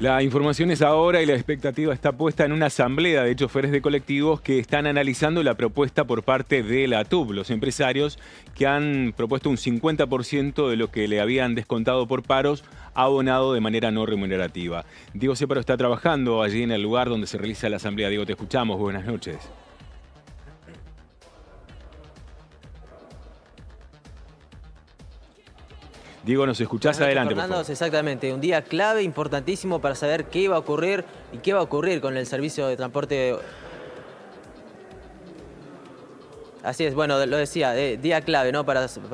La información es ahora y la expectativa está puesta en una asamblea de choferes de colectivos que están analizando la propuesta por parte de la TUB, los empresarios que han propuesto un 50% de lo que le habían descontado por paros abonado de manera no remunerativa. Diego Separo está trabajando allí en el lugar donde se realiza la asamblea. Diego, te escuchamos. Buenas noches. Diego, nos escuchás adelante. Por exactamente. Un día clave, importantísimo para saber qué va a ocurrir y qué va a ocurrir con el servicio de transporte Así es, bueno, lo decía, eh, día clave ¿no?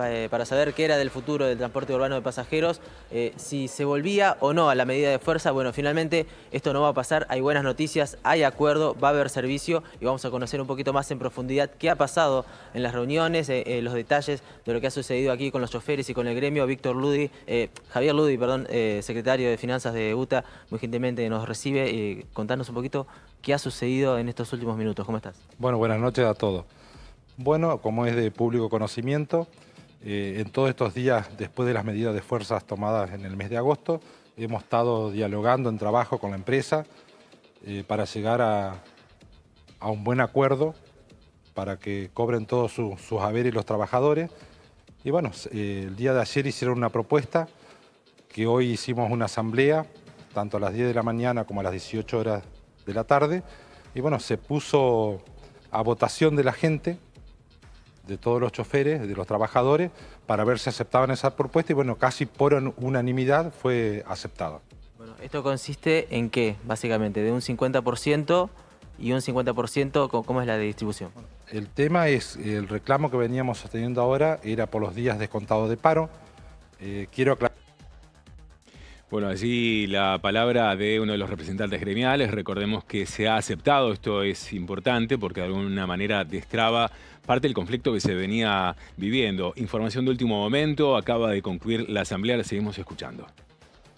Eh, para, saber qué era del futuro del transporte urbano de pasajeros, eh, si se volvía o no a la medida de fuerza. Bueno, finalmente esto no va a pasar, hay buenas noticias, hay acuerdo, va a haber servicio y vamos a conocer un poquito más en profundidad qué ha pasado en las reuniones, los detalles de lo que ha sucedido aquí con los choferes y con el gremio. Víctor Ludi, Javier Ludi, perdón, secretario de Finanzas de UTA, muy gentilmente nos recibe. y contanos un poquito qué ha sucedido en estos últimos minutos. ¿Cómo estás? Bueno, buenas noches a todos. Bueno, como es de público conocimiento, eh, en todos estos días, después de las medidas de fuerzas tomadas en el mes de agosto, hemos estado dialogando en trabajo con la empresa eh, para llegar a, un buen acuerdo para que cobren todos sus haberes los trabajadores. Y bueno, eh, el día de ayer hicieron una propuesta que hoy hicimos una asamblea, tanto a las 10 de la mañana como a las 18 horas de la tarde. Y bueno, se puso a votación de la gente de todos los choferes, de los trabajadores, para ver si aceptaban esa propuesta y bueno, casi por unanimidad fue aceptada. Bueno, esto consiste en qué, básicamente, de un 50% y un 50%, ¿cómo es la distribución? El tema es, el reclamo que veníamos sosteniendo ahora era por los días descontados de paro. Eh, quiero aclarar bueno, allí la palabra de uno de los representantes gremiales. Recordemos que se ha aceptado, esto es importante porque de alguna manera destraba parte del conflicto que se venía viviendo. Información de último momento, acaba de concluir la asamblea, la seguimos escuchando.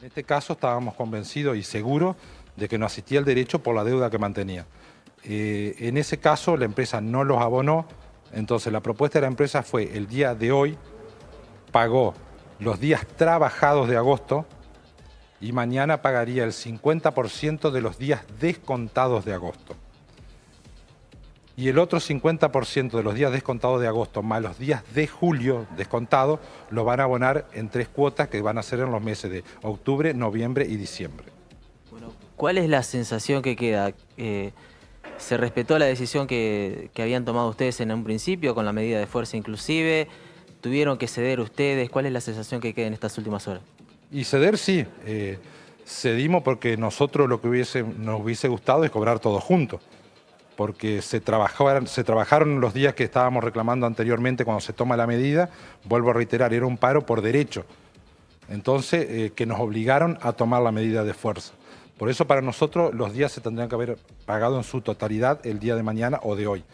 En este caso estábamos convencidos y seguros de que no asistía el derecho por la deuda que mantenía. Eh, en ese caso la empresa no los abonó, entonces la propuesta de la empresa fue el día de hoy pagó los días trabajados de agosto, y mañana pagaría el 50% de los días descontados de agosto. Y el otro 50% de los días descontados de agosto más los días de julio descontados lo van a abonar en tres cuotas que van a ser en los meses de octubre, noviembre y diciembre. Bueno, ¿cuál es la sensación que queda? Eh, ¿Se respetó la decisión que, que habían tomado ustedes en un principio con la medida de fuerza inclusive? ¿Tuvieron que ceder ustedes? ¿Cuál es la sensación que queda en estas últimas horas? Y ceder sí, eh, cedimos porque nosotros lo que hubiese, nos hubiese gustado es cobrar todo juntos, porque se trabajaron, se trabajaron los días que estábamos reclamando anteriormente cuando se toma la medida, vuelvo a reiterar, era un paro por derecho, entonces eh, que nos obligaron a tomar la medida de fuerza. Por eso para nosotros los días se tendrían que haber pagado en su totalidad el día de mañana o de hoy.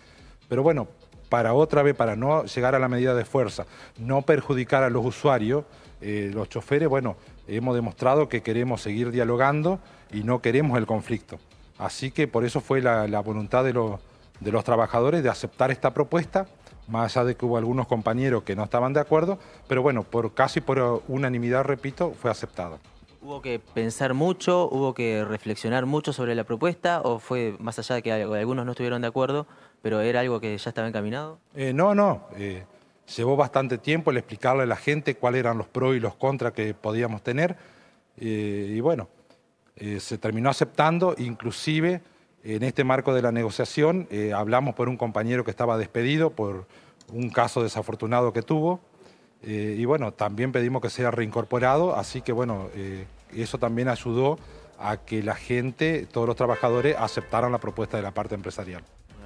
Pero bueno, para otra vez, para no llegar a la medida de fuerza, no perjudicar a los usuarios, eh, los choferes, bueno, hemos demostrado que queremos seguir dialogando y no queremos el conflicto. Así que por eso fue la, voluntad de, los trabajadores de aceptar esta propuesta, más allá de que hubo algunos compañeros que no estaban de acuerdo, pero bueno, por casi por unanimidad, repito, fue aceptada. ¿Hubo que pensar mucho, hubo que reflexionar mucho sobre la propuesta o fue más allá de que algunos no estuvieron de acuerdo, pero era algo que ya estaba encaminado? Eh, no, no. Eh, Llevó bastante tiempo el explicarle a la gente cuáles eran los pros y los contras que podíamos tener. Eh, y bueno, eh, se terminó aceptando, inclusive en este marco de la negociación eh, hablamos por un compañero que estaba despedido por un caso desafortunado que tuvo. y bueno, también pedimos que sea reincorporado, así que bueno, eso también ayudó a que la gente, todos los trabajadores, aceptaran la propuesta de la parte empresarial.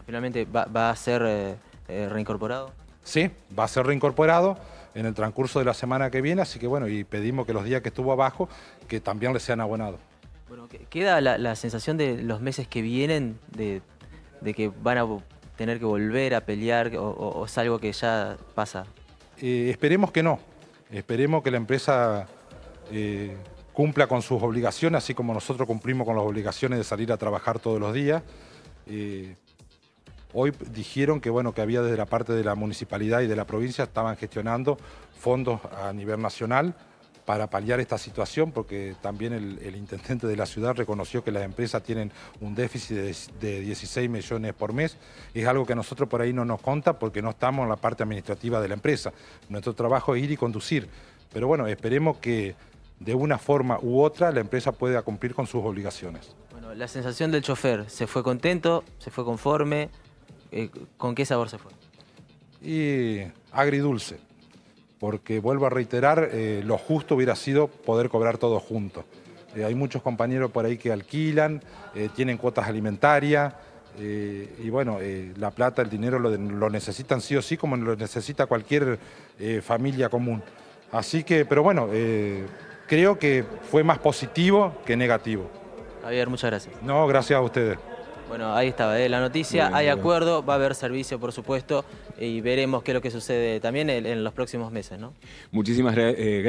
finalmente, va a ser reincorporado? Sí, va a ser reincorporado en el transcurso de la semana que viene, así que bueno, y pedimos que los días que estuvo abajo, que también le sean abonados. Bueno, queda la, sensación de los meses que vienen, de, que van a tener que volver a pelear, o, es algo que ya pasa. Eh, esperemos que no, esperemos que la empresa eh, cumpla con sus obligaciones, así como nosotros cumplimos con las obligaciones de salir a trabajar todos los días. Eh, Hoy dijeron que bueno, que había desde la parte de la municipalidad y de la provincia estaban gestionando fondos a nivel nacional para paliar esta situación, porque también el, intendente de la ciudad reconoció que las empresas tienen un déficit de, de, 16 millones por mes. Es algo que a nosotros por ahí no nos conta porque no estamos en la parte administrativa de la empresa. Nuestro trabajo es ir y conducir. Pero bueno, esperemos que de una forma u otra la empresa pueda cumplir con sus obligaciones. Bueno, la sensación del chofer, ¿se fue contento? ¿Se fue conforme? Eh, ¿con qué sabor se fue? Y agridulce, porque vuelvo a reiterar, eh, lo justo hubiera sido poder cobrar todo juntos. Eh, hay muchos compañeros por ahí que alquilan, tienen cuotas alimentarias, y bueno, la plata, el dinero lo, lo, necesitan sí o sí, como lo necesita cualquier familia común. Así que, pero bueno, creo que fue más positivo que negativo. Javier, muchas gracias. No, gracias a ustedes. Bueno, ahí estaba eh, la noticia, hay acuerdo, va a haber servicio, por supuesto, y veremos qué es lo que sucede también en, los próximos meses, ¿no? Muchísimas gracias. Eh,